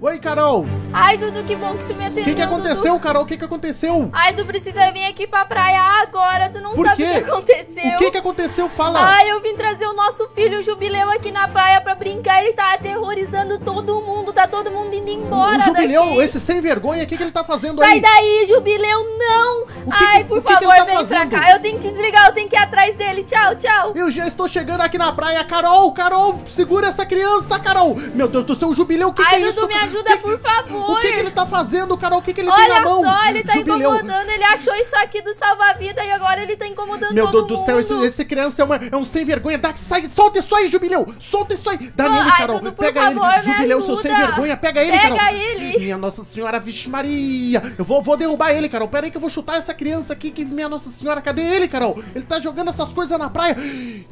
Oi, Carol! Ai, Dudu, que bom que tu me atendeu. O que, que aconteceu, Dudu? Carol? O que, que aconteceu? Ai, tu precisa vir aqui pra praia agora. Tu não Por sabe o que aconteceu. O que, que aconteceu? Fala! Ai, eu vim trazer o nosso filho, o Jubileu, aqui na praia pra brincar. Ele tá aterrorizando todo mundo. Tá todo mundo indo embora. O, Jubileu, daqui. esse sem vergonha, o que, que ele tá fazendo Sai aí? Sai daí, Jubileu, não! Que Ai, que, por favor, que tá vem fazendo? pra cá. Eu tenho que desligar, eu tenho que ir atrás dele. Tchau, tchau. Eu já estou chegando aqui na praia. Carol, Carol, segura essa criança, Carol. Meu Deus do céu, Jubileu, o que, Ai, que é Dudu, isso? Me ajuda, por favor que ele tá fazendo, Carol? O que, que ele Olha tem na mão? Olha só, ele tá Jubileu. incomodando. Ele achou isso aqui do salva-vida e agora ele tá incomodando Meu todo Deus mundo. do céu, esse, esse criança é, uma, é, um sem vergonha. Dá, sai, solta isso aí, Jubileu. Solta isso aí. Dá nele, Carol. Ai, Dudu, pega ele. Jubileu, seu sem vergonha. Pega ele, pega Carol. Pega ele. Minha Nossa Senhora, vixe Maria. Eu vou, vou derrubar ele, Carol. Pera aí que eu vou chutar essa criança aqui. Que minha Nossa Senhora, cadê ele, Carol? Ele tá jogando essas coisas na praia.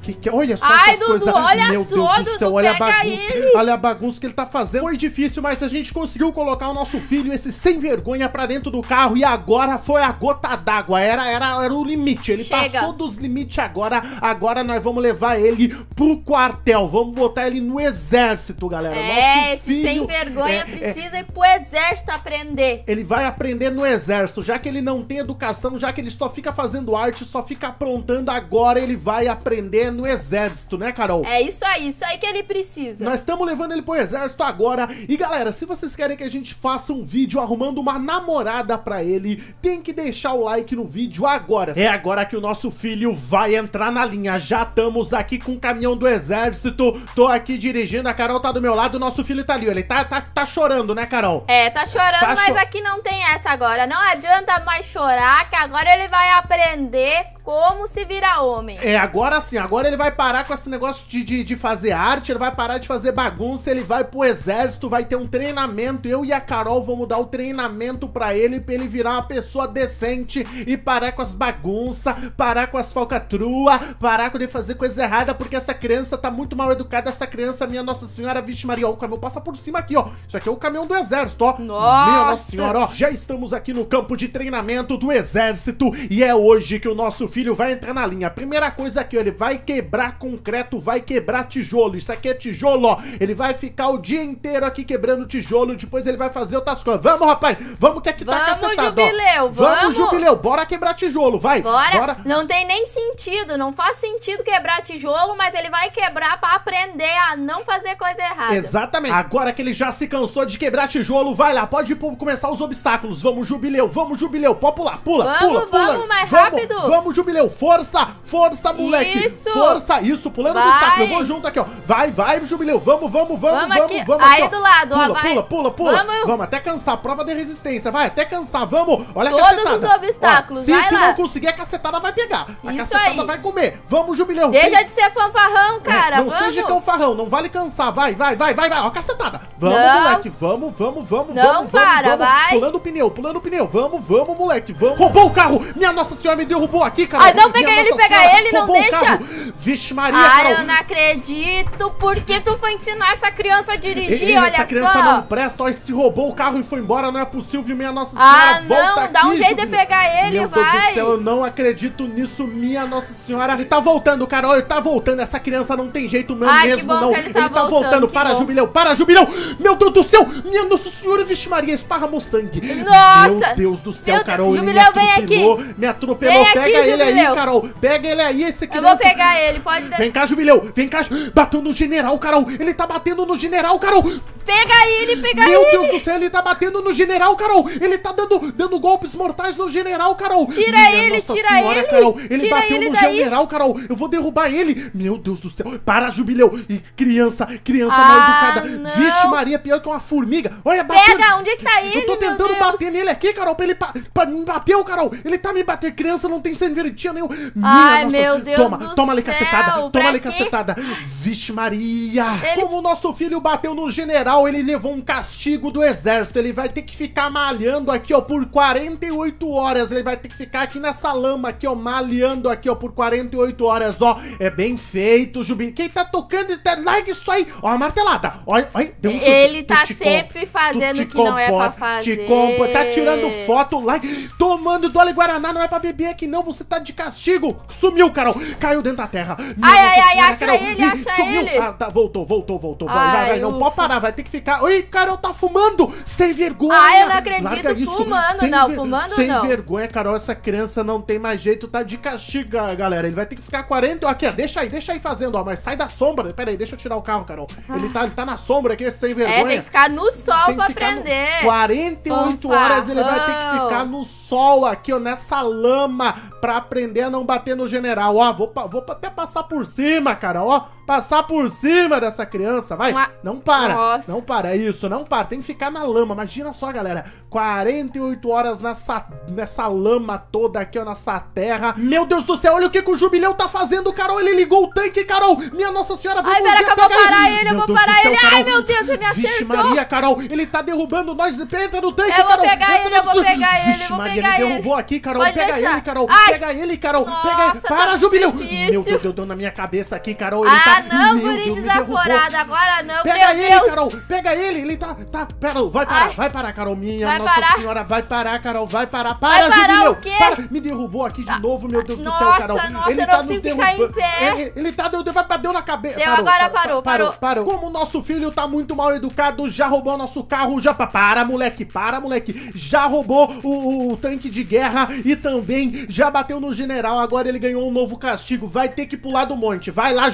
Que, que, olha só Ai, essas Dudu, coisas. Olha Meu só, Deus Dudu, do céu, olha a bagunça. Ele. Olha a bagunça que ele tá fazendo. Foi difícil, mas a gente conseguiu colocar o nosso nosso filho, esse sem vergonha, pra dentro do carro e agora foi a gota d'água. Era, era, era o limite. Ele Chega. passou dos limites agora. Agora nós vamos levar ele pro quartel. Vamos botar ele no exército, galera. É, nosso esse filho, sem vergonha é, é. precisa é, ir pro exército aprender. Ele vai aprender no exército, já que ele não tem educação, já que ele só fica fazendo arte, só fica aprontando, agora ele vai aprender no exército, né, Carol? É isso aí, isso aí que ele precisa. Nós estamos levando ele pro exército agora. E galera, se vocês querem que a gente faça faça um vídeo arrumando uma namorada pra ele, tem que deixar o like no vídeo agora. É agora que o nosso filho vai entrar na linha. Já estamos aqui com o caminhão do exército, tô aqui dirigindo, a Carol tá do meu lado, o nosso filho tá ali. Ele tá, tá, tá chorando, né, Carol? É, tá chorando, tá mas cho... aqui não tem essa agora. Não adianta mais chorar, que agora ele vai aprender como se virar homem. É, agora sim, agora ele vai parar com esse negócio de, de, de, fazer arte, ele vai parar de fazer bagunça, ele vai pro exército, vai ter um treinamento. Eu e a Carol vamos dar o treinamento para ele, pra ele virar uma pessoa decente e parar com as bagunças, parar com as falcatrua, parar com ele fazer coisa errada, porque essa criança tá muito mal educada, essa criança, minha Nossa Senhora, vixe Maria, ó, o caminhão passa por cima aqui, ó. Isso aqui é o caminhão do exército, ó. Nossa. Minha Nossa Senhora, ó. Já estamos aqui no campo de treinamento do exército e é hoje que o nosso filho vai entrar na linha. A primeira coisa aqui, é ó, ele vai quebrar concreto, vai quebrar tijolo. Isso aqui é tijolo, ó. Ele vai ficar o dia inteiro aqui quebrando tijolo, depois ele vai fazer outras coisas. Vamos, rapaz, vamos que aqui tá vamos, tá cacetado, jubileu, vamos, vamos, jubileu, bora quebrar tijolo, vai. Bora. bora. Não tem nem sentido, não faz sentido quebrar tijolo, mas ele vai quebrar para aprender a não fazer coisa errada. Exatamente. Agora que ele já se cansou de quebrar tijolo, vai lá, pode começar os obstáculos. Vamos, jubileu, vamos, jubileu, pode pular, pula, vamos, pula, pula. Vamos, mais rápido. Vamos, jubileu jubileu. Força, força, moleque. Isso. Força, isso. Pulando vai. no obstáculo. Eu vou junto aqui, ó. Vai, vai, jubileu. Vamos, vamos, vamos, vamos, aqui. vamos. Aqui, Aí ó. do lado, pula, ó. Vai. Pula, pula, pula. Vamos. vamos. até cansar. Prova de resistência. Vai, até cansar. Vamos. Olha Todos a cacetada. Todos os obstáculos. Ó, se, se não conseguir, a cacetada vai pegar. A isso cacetada aí. vai comer. Vamos, jubileu. Deixa de ser fanfarrão, é, cara. É, não vamos. seja fanfarrão. Não vale cansar. Vai, vai, vai, vai, vai. Ó, cacetada. Vamos, não. moleque. Vamos, vamos, vamos, não vamos. Não para, vamos. vai. Pulando o pneu, pulando o pneu. Vamos, vamos, moleque. Vamos. Roubou o carro. Minha nossa senhora me derrubou aqui, cara cara. Ah, não pega ele, pega ele, não deixa. Carro. Vixe Maria, Ah, Carol. eu não acredito. Por que tu foi ensinar essa criança a dirigir, Ei, olha essa criança só. não presta. Ó, se roubou o carro e foi embora, não é possível. Minha Nossa ah, Senhora, ah, volta não, aqui. dá um jeito de pegar ele, Meu vai. Meu Deus do céu, eu não acredito nisso. Minha Nossa Senhora, ele tá voltando, Carol, ele tá voltando. Essa criança não tem jeito meu Ai, mesmo, não. ele tá, ele tá voltando. voltando. Para, bom. Jubileu, para, Jubileu. Meu Deus do céu, minha Nossa Senhora, Vixe Maria, esparramou sangue. Nossa. Meu Deus do céu, Meu Carol, Jubileu, ele me atropelou, vem aqui. me atropelou. Vem pega aqui, ele, ele aí, Carol. Pega ele aí, esse criança. Eu vou pegar ele, pode... Vem cá, Jubileu. Vem cá. Bateu no general, Carol. Ele tá batendo no general, Carol. Pega ele, pega Meu ele. Meu Deus do céu, ele tá batendo no general, Carol. Ele tá dando, dando golpes mortais no general, Carol. Tira Minha ele, tira senhora, ele. Carol. Ele tira bateu ele no daí. general, Carol. Eu vou derrubar ele. Meu Deus do céu. Para, Jubileu. E criança, criança ah, mal educada. Não. Vixe, Maria, pior que uma formiga. Olha, bateu Pega, onde é que tá ele, Eu tô tentando bater nele aqui, Carol, pra ele... Pa, pa, me bater, Carol. Ele tá me batendo. Criança não tem serviço tinha meio Ai, nossa, meu Deus toma, do toma ali cacetada, toma ali cacetada. Vixe Maria! Ele... Como o nosso filho bateu no general, ele levou um castigo do exército. Ele vai ter que ficar malhando aqui, ó, por 48 horas. Ele vai ter que ficar aqui nessa lama aqui, ó, malhando aqui, ó, por 48 horas, ó. É bem feito, Jubi. Quem tá tocando, tá... larga isso aí. Ó, a martelada. Ó, ó, deu um chute. Ele tá sempre fazendo o que não é pra fazer. Te tá tirando foto, like, tomando dole Guaraná, não é pra beber aqui não. Você tá tá de castigo. Sumiu, Carol. Caiu dentro da terra. Minha ai, ai, ai, acha Carol. ele, acha sumiu. ele. Ah, tá, voltou, voltou, voltou. Ai, vai, vai, não pode parar, vai ter que ficar. Oi, Carol tá fumando. Sem vergonha. Ai, ah, eu não acredito. Larga isso. Fumando, sem não, ver... fumando sem não. Sem vergonha, Carol, essa criança não tem mais jeito, tá de castigo, galera. Ele vai ter que ficar 40... Aqui, ó, deixa aí, deixa aí fazendo, ó. Mas sai da sombra. Pera aí, deixa eu tirar o carro, Carol. Ah. Ele tá, ele tá na sombra aqui, sem vergonha. É, tem que ficar no sol tem pra aprender. No... 48 Por horas ele vai ter que ficar no sol aqui, ó, nessa lama pra aprender a não bater no general. Ó, vou, vou até passar por cima, cara. Ó, passar por cima dessa criança, vai. Uma... Não para. Nossa. Não para, é isso, não para. Tem que ficar na lama. Imagina só, galera. 48 horas nessa, nessa lama toda aqui, ó, nessa terra. Meu Deus do céu, olha o que, que o Jubileu tá fazendo, Carol. Ele ligou o tanque, Carol. Minha Nossa Senhora, vai Ai, pera, que eu vou parar ele, eu vou Deus parar céu, ele. Carol. Ai, meu Deus, você me acertou. Vixe Maria, Carol, ele tá derrubando nós. Entra no tanque, eu Carol. Eu vou pegar Entra ele, no... eu vou pegar Vixe, ele, eu vou Maria, pegar ele. ele derrubou aqui, Carol. Pode pega deixar. ele, Carol. Ai. Pega ele, Carol. Nossa, pega ele. Para, tá Jubileu. Difícil. Meu Deus, deu na minha cabeça aqui, Carol. Ele Ai. Ah, tá Agora não, guri desaforado. Agora não, Pega Meu ele, Deus. Carol. Pega ele. Ele tá... tá pera, vai parar. Ai. Vai parar, Carol. Minha vai Nossa parar. Senhora. Vai parar, Carol. Vai parar. Para, vai parar quê? Para. Me derrubou aqui de ah, novo, meu Deus nossa, do céu, Carol. Nossa, ele tá nos derrubando. Ele, ele tá... Deu, vai, deu na cabeça. Deu, parou, agora parou, parou, parou. Como o nosso filho tá muito mal educado, já roubou nosso carro, já... Para, moleque. Para, moleque. Já roubou o, o tanque de guerra e também já bateu no general. Agora ele ganhou um novo castigo. Vai ter que pular do monte. Vai lá,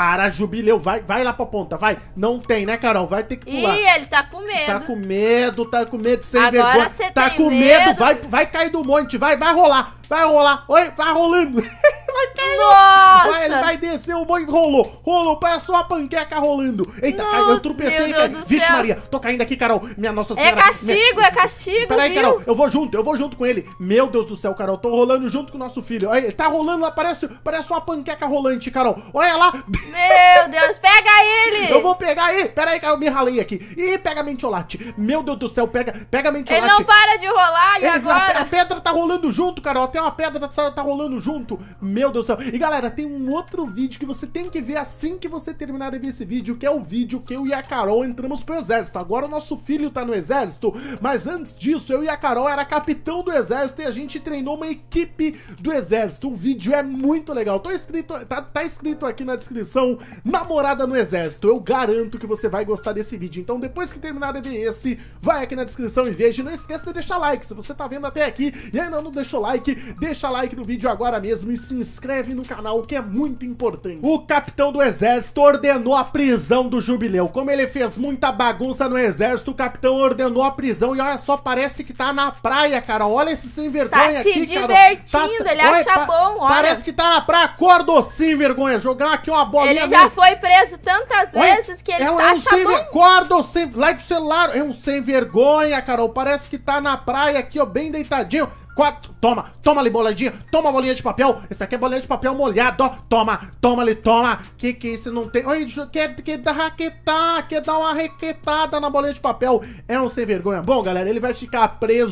para, Jubileu, vai, vai lá pra ponta, vai. Não tem, né, Carol? Vai ter que pular. Ih, ele tá com medo. Tá com medo, tá com medo, sem Agora vergonha. tá com medo, medo. vai, vai cair do monte, vai, vai rolar, vai rolar. Oi, vai rolando. vai nossa! Vai, ele vai descer, o boi rolou. Rolou, parece uma panqueca rolando. Eita, Não, eu tropecei. Cai. Vixe céu. Maria, tô caindo aqui, Carol. Minha nossa é senhora. É castigo, minha... é castigo, Peraí, viu? Carol, eu vou junto, eu vou junto com ele. Meu Deus do céu, Carol, tô rolando junto com o nosso filho. Aí, tá rolando lá, parece, parece uma panqueca rolante, Carol. Olha lá. Meu Deus, pega ele. Eu vou pegar aí. Peraí, Carol, me ralei aqui. Ih, pega mentiolate. Meu Deus do céu, pega, pega mentiolate. Ele não para de rolar e ele, agora? A pedra tá rolando junto, Carol. Até uma pedra tá, tá rolando junto. Meu Deus céu. E galera, tem um outro vídeo que você tem que ver assim que você terminar de ver esse vídeo, que é o vídeo que eu e a Carol entramos pro exército. Agora o nosso filho tá no exército, mas antes disso, eu e a Carol era capitão do exército e a gente treinou uma equipe do exército. O vídeo é muito legal. Tô escrito, tá, tá escrito aqui na descrição, namorada no exército. Eu garanto que você vai gostar desse vídeo. Então depois que terminar de ver esse, vai aqui na descrição e veja. E não esqueça de deixar like. Se você tá vendo até aqui e ainda não deixou like, deixa like no vídeo agora mesmo e se inscreve inscreve no canal, que é muito importante. O capitão do exército ordenou a prisão do Jubileu. Como ele fez muita bagunça no exército, o capitão ordenou a prisão. E olha só, parece que tá na praia, cara. Olha esse sem tá vergonha tá aqui, se divertindo, cara. Tá, ele olha, acha pa, bom, olha. Parece que tá na praia, acordou sem vergonha. Jogar aqui uma bolinha. Ele já meio... foi preso tantas olha, vezes que ele é, tá é um sem bom. Acorda, sem... Like o celular, é um sem vergonha, Carol. Parece que tá na praia aqui, ó, bem deitadinho quatro. Toma, toma ali, boladinha. Toma bolinha de papel. Esse aqui é bolinha de papel molhado, ó. Toma, toma ali, toma. Que que isso não tem? Oi, quer, quer dar raquetar, quer dar uma raquetada na bolinha de papel. É um sem vergonha. Bom, galera, ele vai ficar preso